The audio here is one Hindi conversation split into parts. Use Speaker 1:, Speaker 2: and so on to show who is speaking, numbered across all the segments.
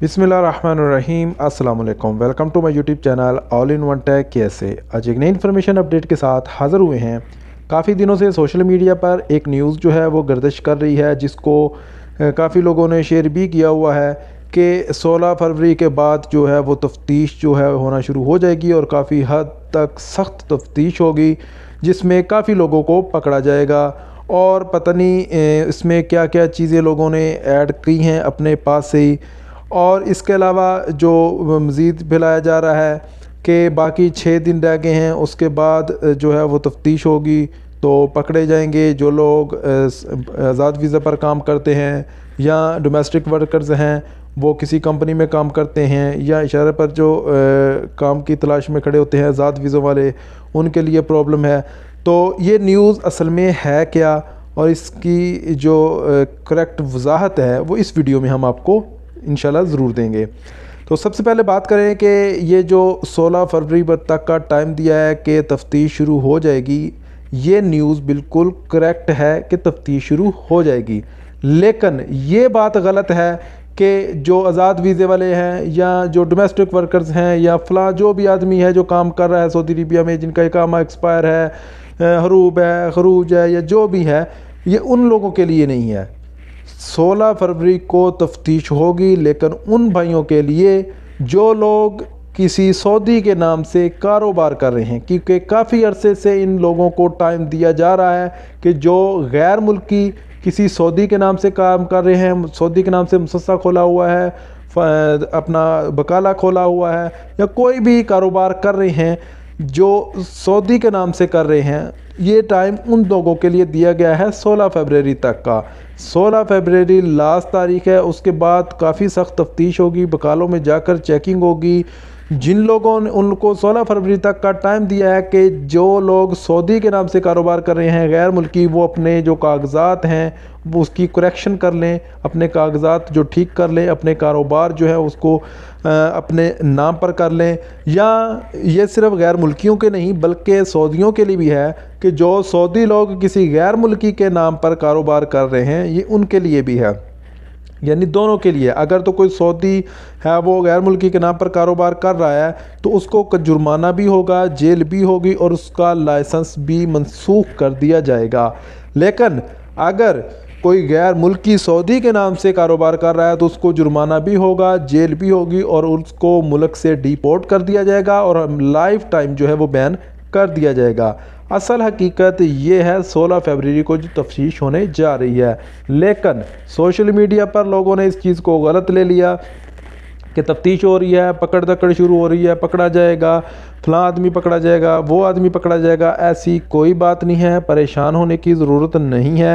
Speaker 1: बिसमीम अल्लाम welcome to my YouTube channel all in one tag कैसे आज एक नई इन्फॉर्मेशन अपडेट के साथ हाज़िर हुए हैं काफ़ी दिनों से सोशल मीडिया पर एक न्यूज़ जो है वो गर्दिश कर रही है जिसको काफ़ी लोगों ने शेयर भी किया हुआ है कि 16 फरवरी के बाद जो है वो तफ्तीश जो है होना शुरू हो जाएगी और काफ़ी हद तक सख्त तफ्तीश होगी जिसमें काफ़ी लोगों को पकड़ा जाएगा और पता नहीं इसमें क्या क्या चीज़ें लोगों ने ऐड की हैं अपने पास से ही और इसके अलावा जो मज़ीद फैलाया जा रहा है कि बाकी छः दिन रह गए हैं उसके बाद जो है वो तफ्तीश होगी तो पकड़े जाएंगे जो लोग आज़ाद वीज़ा पर काम करते हैं या डोमेस्टिक वर्कर्स हैं वो किसी कंपनी में काम करते हैं या इशारे पर जो आ, काम की तलाश में खड़े होते हैं आज़ाद वीज़ों वाले उनके लिए प्रॉब्लम है तो ये न्यूज़ असल में है क्या और इसकी जो करेक्ट वजाहत है वो इस वीडियो में हम आपको इन ज़रूर देंगे तो सबसे पहले बात करें कि ये जो 16 फरवरी तक का टाइम दिया है कि तफ्तीश शुरू हो जाएगी ये न्यूज़ बिल्कुल करेक्ट है कि तफ्तीश शुरू हो जाएगी लेकिन ये बात गलत है कि जो आज़ाद वीज़े वाले हैं या जो डोमेस्टिक वर्कर्स हैं या फ़ला जो भी आदमी है जो काम कर रहा है सऊदी अरबिया में जिनका एक काम एक्सपायर है हरूब है खरूज है या जो भी है ये उन लोगों के लिए नहीं है 16 फरवरी को तफ्तीश होगी लेकिन उन भाइयों के लिए जो लोग किसी सऊदी के नाम से कारोबार कर रहे हैं क्योंकि काफ़ी अरसे से इन लोगों को टाइम दिया जा रहा है कि जो गैर मुल्की किसी सऊदी के नाम से काम कर रहे हैं सऊदी के नाम से मुसस्सा खोला हुआ है अपना बकाला खोला हुआ है या कोई भी कारोबार कर रहे हैं जो सऊदी के नाम से कर रहे हैं ये टाइम उन लोगों के लिए दिया गया है 16 फरवरी तक का 16 फरवरी लास्ट तारीख है उसके बाद काफ़ी सख्त तफ्तीश होगी बकालों में जाकर चेकिंग होगी जिन लोगों ने उनको 16 फरवरी तक का टाइम दिया है कि जो लोग सऊदी के नाम से कारोबार कर रहे हैं गैर मुल्की वो अपने जो कागजात हैं वो उसकी करेक्शन कर लें अपने कागजात जो ठीक कर लें अपने कारोबार जो है उसको अपने नाम पर कर लें या ये सिर्फ गैर मुल्कियों के नहीं बल्कि सऊदियों के लिए भी है कि जो सऊदी लोग किसी गैर मुल्की के नाम पर कारोबार कर रहे हैं ये उनके लिए भी है यानी दोनों के लिए अगर तो कोई सऊदी है वो गैर मुल्की के नाम पर कारोबार कर रहा है तो उसको जुर्माना भी होगा जेल भी होगी और उसका लाइसेंस भी मनसूख कर दिया जाएगा लेकिन अगर कोई गैर मुल्की सऊदी के नाम से कारोबार कर रहा है तो उसको जुर्माना भी होगा जेल भी होगी और उसको मुल्क से डिपोर्ट कर दिया जाएगा और लाइफ टाइम जो है वो बैन कर दिया जाएगा असल हकीकत ये है 16 फरवरी को जो तफ्तीश होने जा रही है लेकिन सोशल मीडिया पर लोगों ने इस चीज़ को गलत ले लिया कि तफ्तीश हो रही है पकड़ दकड़ शुरू हो रही है पकड़ा जाएगा फला आदमी पकड़ा जाएगा वो आदमी पकड़ा जाएगा ऐसी कोई बात नहीं है परेशान होने की ज़रूरत नहीं है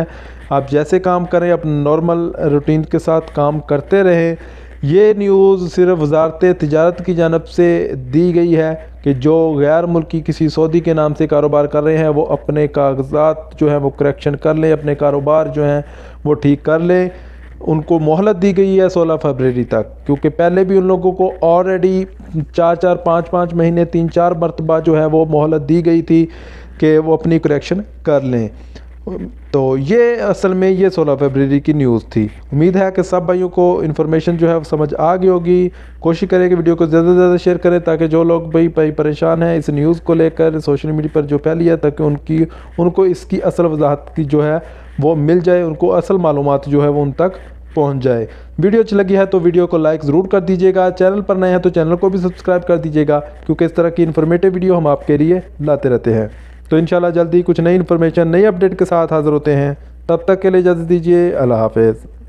Speaker 1: आप जैसे काम करें अपने नॉर्मल रूटीन के साथ काम करते रहें ये न्यूज़ सिर्फ वजारत तजारत की जानब से दी गई है कि जो गैर मुल्की किसी सऊदी के नाम से कारोबार कर रहे हैं वो अपने कागजात जो हैं वो करेक्शन कर लें अपने कारोबार जो हैं वो ठीक कर लें उनको मोहलत दी गई है सोलह फरवरी तक क्योंकि पहले भी उन लोगों को ऑलरेडी चार चार पाँच पाँच महीने तीन चार मरतबा जो है वो मोहलत दी गई थी कि वो अपनी करेक्शन कर लें तो ये असल में ये 16 फरवरी की न्यूज़ थी उम्मीद है कि सब भाइयों को इन्फॉर्मेशन जो है वो समझ आ गई होगी कोशिश करें कि वीडियो को ज़्यादा से ज़्यादा शेयर करें ताकि जो लोग भाई भाई परेशान हैं इस न्यूज़ को लेकर सोशल मीडिया पर जो फैली है ताकि उनकी उनको इसकी असल वजाहत की जो है वो मिल जाए उनको असल मालूम जो है वो उन तक पहुँच जाए वीडियो अच्छी लगी है तो वीडियो को लाइक ज़रूर कर दीजिएगा चैनल पर नए हैं तो चैनल को भी सब्सक्राइब कर दीजिएगा क्योंकि इस तरह की इन्फॉर्मेटिव वीडियो हम आपके लिए लाते रहते हैं तो इन जल्दी कुछ नई इन्फॉर्मेशन नई अपडेट के साथ हाज़िर होते हैं तब तक के लिए इजाज़त दीजिए अल्लाह हाफिज़